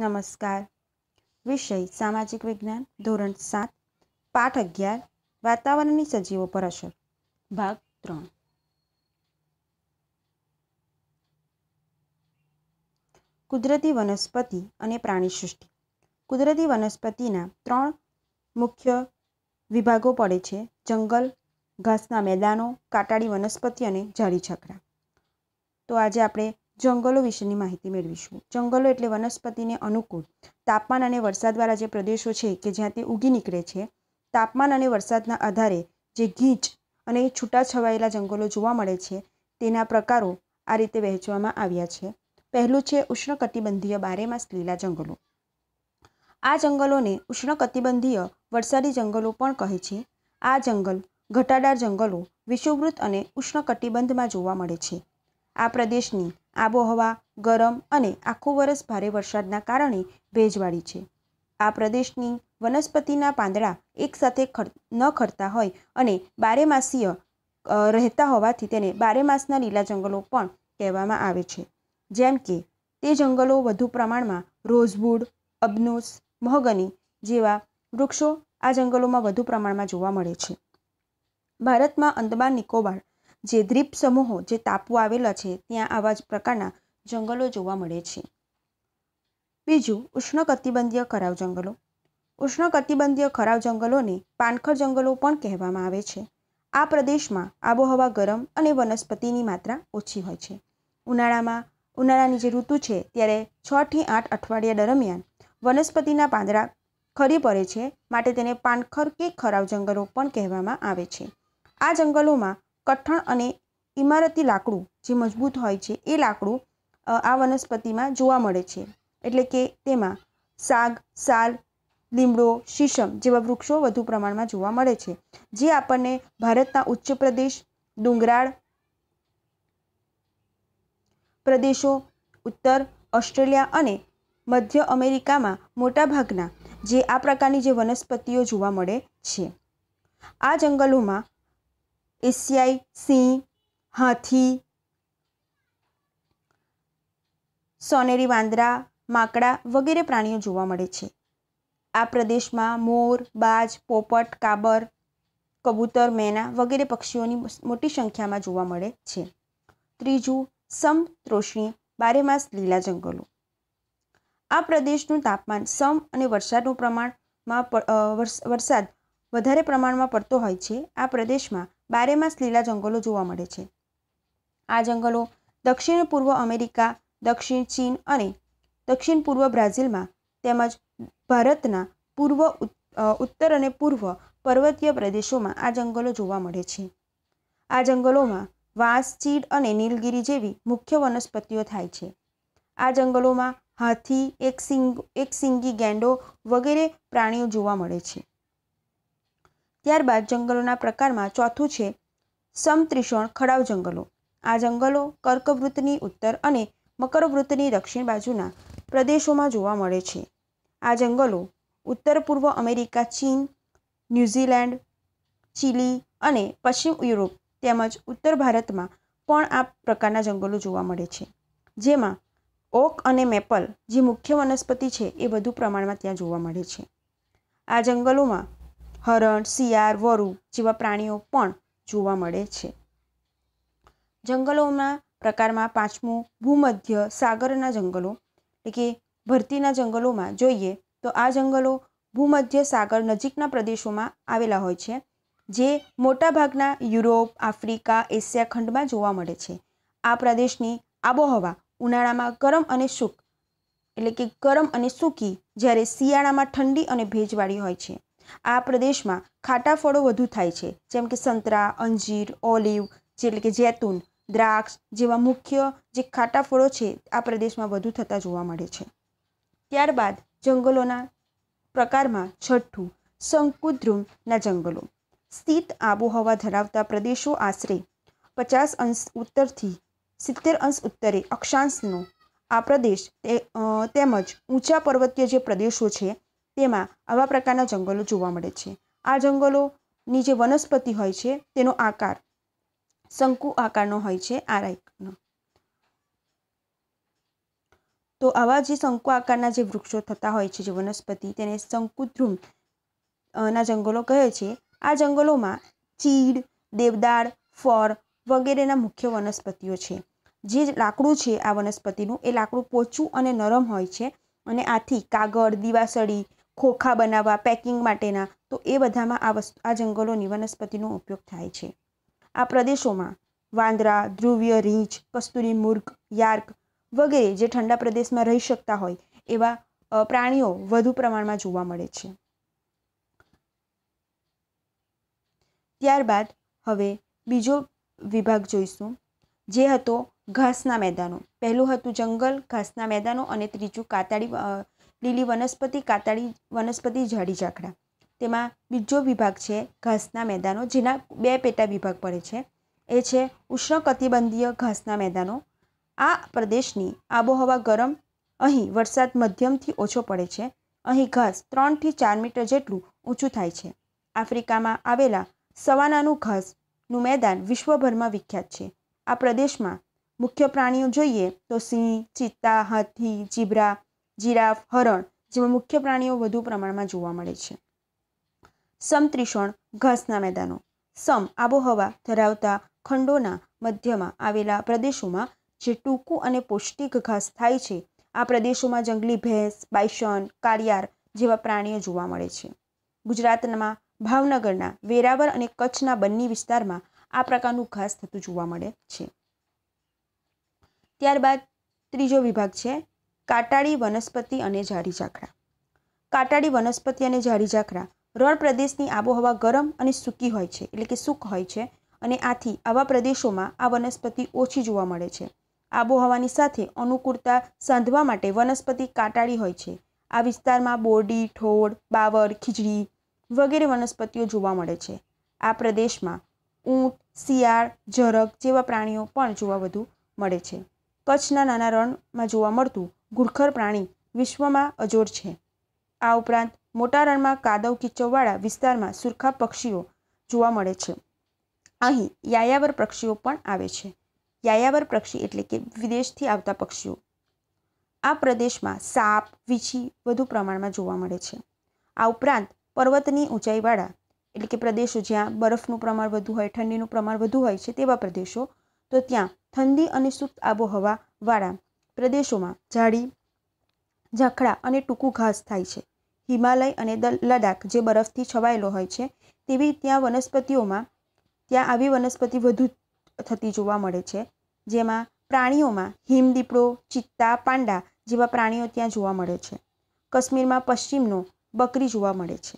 નમસ્કાર વિષય સામાજિક વિજ્ઞાન ધોરણ સાત પાઠ અગિયાર વાતાવરણની સજીવો પર અસર ભાગ ત્રણ કુદરતી વનસ્પતિ અને પ્રાણી સૃષ્ટિ કુદરતી વનસ્પતિના ત્રણ મુખ્ય વિભાગો પડે છે જંગલ ઘાસના મેદાનો કાટાળી વનસ્પતિ અને ઝાડી છકડા તો આજે આપણે જંગલો વિશેની માહિતી મેળવીશું જંગલો એટલે વનસ્પતિને અનુકૂળ તાપમાન અને વરસાદવાળા જે પ્રદેશો છે કે જ્યાં તે ઉગી નીકળે છે તાપમાન અને વરસાદના આધારે જે ગીચ અને છૂટાછવાયેલા જંગલો જોવા મળે છે તેના પ્રકારો આ રીતે વહેંચવામાં આવ્યા છે પહેલું છે ઉષ્ણકટિબંધીય બારેમાસ લીલા જંગલો આ જંગલોને ઉષ્ણકટિબંધીય વરસાદી જંગલો પણ કહે છે આ જંગલ ઘટાડાર જંગલો વિષુવવૃત્ત અને ઉષ્ણકટિબંધમાં જોવા મળે છે આ પ્રદેશની આબોહવા ગરમ અને આખું વરસ ભારે વરસાદના કારણે ભેજવાળી છે આ પ્રદેશની વનસ્પતિના પાંદડા એકસાથે ન ખરતા હોય અને બારેમાસીય રહેતા હોવાથી તેને બારેમાસના લીલા જંગલો પણ કહેવામાં આવે છે જેમ કે તે જંગલો વધુ પ્રમાણમાં રોઝવુડ અબનોસ મહોગની જેવા વૃક્ષો આ જંગલોમાં વધુ પ્રમાણમાં જોવા મળે છે ભારતમાં અંદમાન નિકોબાર જે દ્વીપ સમૂહો જે ટાપુ આવેલા છે ત્યાં આવા જ પ્રકારના જંગલો જોવા મળે છે બીજું ઉષ્ણકટિબંધીય ખરાવ જંગલો ઉષ્ણકટિબંધીય ખરાવ જંગલોને પાનખર જંગલો પણ કહેવામાં આવે છે આ પ્રદેશમાં આબોહવા ગરમ અને વનસ્પતિની માત્રા ઓછી હોય છે ઉનાળામાં ઉનાળાની જે ઋતુ છે ત્યારે છથી આઠ અઠવાડિયા દરમિયાન વનસ્પતિના પાંદડા ખરી પડે છે માટે તેને પાનખર કે ખરાવ જંગલો પણ કહેવામાં આવે છે આ જંગલોમાં કઠણ અને ઇમારતી લાકડું જે મજબૂત હોય છે એ લાકડું આ વનસ્પતિમાં જોવા મળે છે એટલે કે તેમાં સાગ સાલ લીમડો શીશમ જેવા વૃક્ષો વધુ પ્રમાણમાં જોવા મળે છે જે આપણને ભારતના ઉચ્ચ પ્રદેશ ડુંગરાળ પ્રદેશો ઉત્તર ઓસ્ટ્રેલિયા અને મધ્ય અમેરિકામાં મોટાભાગના જે આ પ્રકારની જે વનસ્પતિઓ જોવા મળે છે આ જંગલોમાં એશિયાઈ સિંહ હાથી સોનેરી વાંદરા માકડા વગેરે પ્રાણીઓ જોવા મળે છે આ પ્રદેશમાં મોર બાજ પોપટ કાબર કબૂતર મેના વગેરે પક્ષીઓની મોટી સંખ્યામાં જોવા મળે છે ત્રીજું સમતોષણી બારેમાસ લીલા જંગલો આ પ્રદેશનું તાપમાન સમ અને વરસાદનું પ્રમાણમાં વરસાદ વધારે પ્રમાણમાં પડતો હોય છે આ પ્રદેશમાં બારેમાસ લીલા જંગલો જોવા મળે છે આ જંગલો દક્ષિણ પૂર્વ અમેરિકા દક્ષિણ ચીન અને દક્ષિણ પૂર્વ બ્રાઝિલમાં તેમજ ભારતના પૂર્વ ઉત્તર અને પૂર્વ પર્વતીય પ્રદેશોમાં આ જંગલો જોવા મળે છે આ જંગલોમાં વાંસ ચીડ અને નીલગીરી જેવી મુખ્ય વનસ્પતિઓ થાય છે આ જંગલોમાં હાથી એક સિંગ એક સિંગી ગેંડો વગેરે પ્રાણીઓ જોવા મળે છે ત્યારબાદ જંગલોના પ્રકારમાં ચોથું છે સમત્રિષણ ખડાવ જંગલો આ જંગલો કર્કવૃત્તની ઉત્તર અને મકરવૃત્તની દક્ષિણ બાજુના પ્રદેશોમાં જોવા મળે છે આ જંગલો ઉત્તર પૂર્વ અમેરિકા ચીન ન્યૂઝીલેન્ડ ચીલી અને પશ્ચિમ યુરોપ તેમજ ઉત્તર ભારતમાં પણ આ પ્રકારના જંગલો જોવા મળે છે જેમાં ઓક અને મેપલ જે મુખ્ય વનસ્પતિ છે એ વધુ પ્રમાણમાં ત્યાં જોવા મળે છે આ જંગલોમાં હરણ શિયાળ વરુ જેવા પ્રાણીઓ પણ જોવા મળે છે જંગલોના પ્રકારમાં પાંચમું ભૂમધ્ય સાગરના જંગલો એટલે કે ભરતીના જંગલોમાં જોઈએ તો આ જંગલો ભૂમધ્ય સાગર નજીકના પ્રદેશોમાં આવેલા હોય છે જે મોટાભાગના યુરોપ આફ્રિકા એશિયા ખંડમાં જોવા મળે છે આ પ્રદેશની આબોહવા ઉનાળામાં ગરમ અને સૂક એટલે કે ગરમ અને સૂકી જ્યારે શિયાળામાં ઠંડી અને ભેજવાળી હોય છે આ પ્રદેશમાં ખાટા ફળો વધુ થાય છે જેમ કે સંતરા અંજીર ઓલિવ એટલે કે જૈતૂન દ્રાક્ષ જેવા મુખ્ય જે ખાટા ફળો છે આ પ્રદેશમાં વધુ થતા જોવા મળે છે ત્યારબાદ જંગલોના પ્રકારમાં છઠ્ઠું શંકુદ્રુમના જંગલો સ્થિત આબોહવા ધરાવતા પ્રદેશો આશરે પચાસ અંશ ઉત્તરથી સિત્તેર અંશ ઉત્તરે અક્ષાંશનો આ પ્રદેશ તેમજ ઊંચા પર્વતીય જે પ્રદેશો છે તેમાં આવા પ્રકારના જંગલો જોવા મળે છે આ જંગલોની જે વનસ્પતિ હોય છે તેનો આકાર શંકુ આકારનો હોય છે આ રાઈકનો તો આવા જે શંકુ આકારના જે વૃક્ષો થતા હોય છે જે વનસ્પતિ તેને શંકુધ્રુમ ના જંગલો કહે છે આ જંગલોમાં ચીડ દેવદાર ફળ વગેરેના મુખ્ય વનસ્પતિઓ છે જે લાકડું છે આ વનસ્પતિનું એ લાકડું પોચું અને નરમ હોય છે અને આથી કાગળ દિવાસળી ખોખા બનાવવા પેકિંગ માટેના તો એ બધામાં આ વસ્તુ આ જંગલોની વનસ્પતિનો ઉપયોગ થાય છે આ પ્રદેશોમાં વાંદરા ધ્રુવીય રીંછ કસ્તુરી મૂર્ખ યાર્ક વગેરે જે ઠંડા પ્રદેશમાં રહી શકતા હોય એવા પ્રાણીઓ વધુ પ્રમાણમાં જોવા મળે છે ત્યારબાદ હવે બીજો વિભાગ જોઈશું જે હતો ઘાસના મેદાનો પહેલું હતું જંગલ ઘાસના મેદાનો અને ત્રીજું કાતાળી લીલી વનસ્પતિ કાતાળી વનસ્પતિ જાડી ઝાખડા તેમાં બીજો વિભાગ છે ઘાસના મેદાનો જેના બે પેટા વિભાગ પડે છે એ છે ઉષ્ણકટિબંધીય ઘાસના મેદાનો આ પ્રદેશની આબોહવા ગરમ અહીં વરસાદ મધ્યમથી ઓછો પડે છે અહીં ઘાસ ત્રણથી ચાર મીટર જેટલું ઊંચું થાય છે આફ્રિકામાં આવેલા સવાનાનું ઘાસનું મેદાન વિશ્વભરમાં વિખ્યાત છે આ પ્રદેશમાં મુખ્ય પ્રાણીઓ જોઈએ તો સિંહ ચિત્તા હાથી જીબ્રા જીરાફ હરણ જેવા મુખ્ય પ્રાણીઓ વધુ પ્રમાણમાં જોવા મળે છે સમત્રિષણ ઘાસના મેદાનો સમ આબોહવા ધરાવતા ખંડોના મધ્યમાં આવેલા પ્રદેશોમાં જે ટૂંકું અને પૌષ્ટિક ઘાસ થાય છે આ પ્રદેશોમાં જંગલી ભેંસ બાયસન કાળિયાર જેવા પ્રાણીઓ જોવા મળે છે ગુજરાતમાં ભાવનગરના વેરાવર અને કચ્છના બંને વિસ્તારમાં આ પ્રકારનું ઘાસ થતું જોવા મળે છે ત્યારબાદ ત્રીજો વિભાગ છે કાટાળી વનસ્પતિ અને ઝાડી ઝાખરા કાટાળી વનસ્પતિ અને ઝાડી ઝાખરા રણ પ્રદેશની આબોહવા ગરમ અને સૂકી હોય છે એટલે કે સૂક હોય છે અને આથી આવા પ્રદેશોમાં આ વનસ્પતિ ઓછી જોવા મળે છે આબોહવાની સાથે અનુકૂળતા સાંધવા માટે વનસ્પતિ કાટાળી હોય છે આ વિસ્તારમાં બોરડી ઠોળ બાવર ખીચડી વગેરે વનસ્પતિઓ જોવા મળે છે આ પ્રદેશમાં ઊંટ શિયાળ જરગ જેવા પ્રાણીઓ પણ જોવા વધુ મળે છે કચ્છના નાના રણમાં જોવા મળતું ગુરખર પ્રાણી વિશ્વમાં અજોર છે આ ઉપરાંત મોટા રણમાં કાદવ કિચોવાળા વિસ્તારમાં સુરખા પક્ષીઓ જોવા મળે છે અહીં યાયાવર પક્ષીઓ પણ આવે છે યાયાવર પક્ષી એટલે કે વિદેશથી આવતા પક્ષીઓ આ પ્રદેશમાં સાપ વીછી વધુ પ્રમાણમાં જોવા મળે છે આ ઉપરાંત પર્વતની ઊંચાઈવાળા એટલે કે પ્રદેશો જ્યાં બરફનું પ્રમાણ વધુ હોય ઠંડીનું પ્રમાણ વધુ હોય છે તેવા પ્રદેશો તો ત્યાં ઠંડી અને સુપ્ત આબોહવાવાળા પ્રદેશોમાં જાડી ઝાખડા અને ટૂંકું ઘાસ થાય છે હિમાલય અને લદ્દાખ જે બરફથી છવાયેલો હોય છે તેવી ત્યાં વનસ્પતિઓમાં ત્યાં આવી વનસ્પતિ વધુ થતી જોવા મળે છે જેમાં પ્રાણીઓમાં હિમદીપડો ચિત્તા પાંડા જેવા પ્રાણીઓ ત્યાં જોવા મળે છે કશ્મીરમાં પશ્ચિમનો બકરી જોવા મળે છે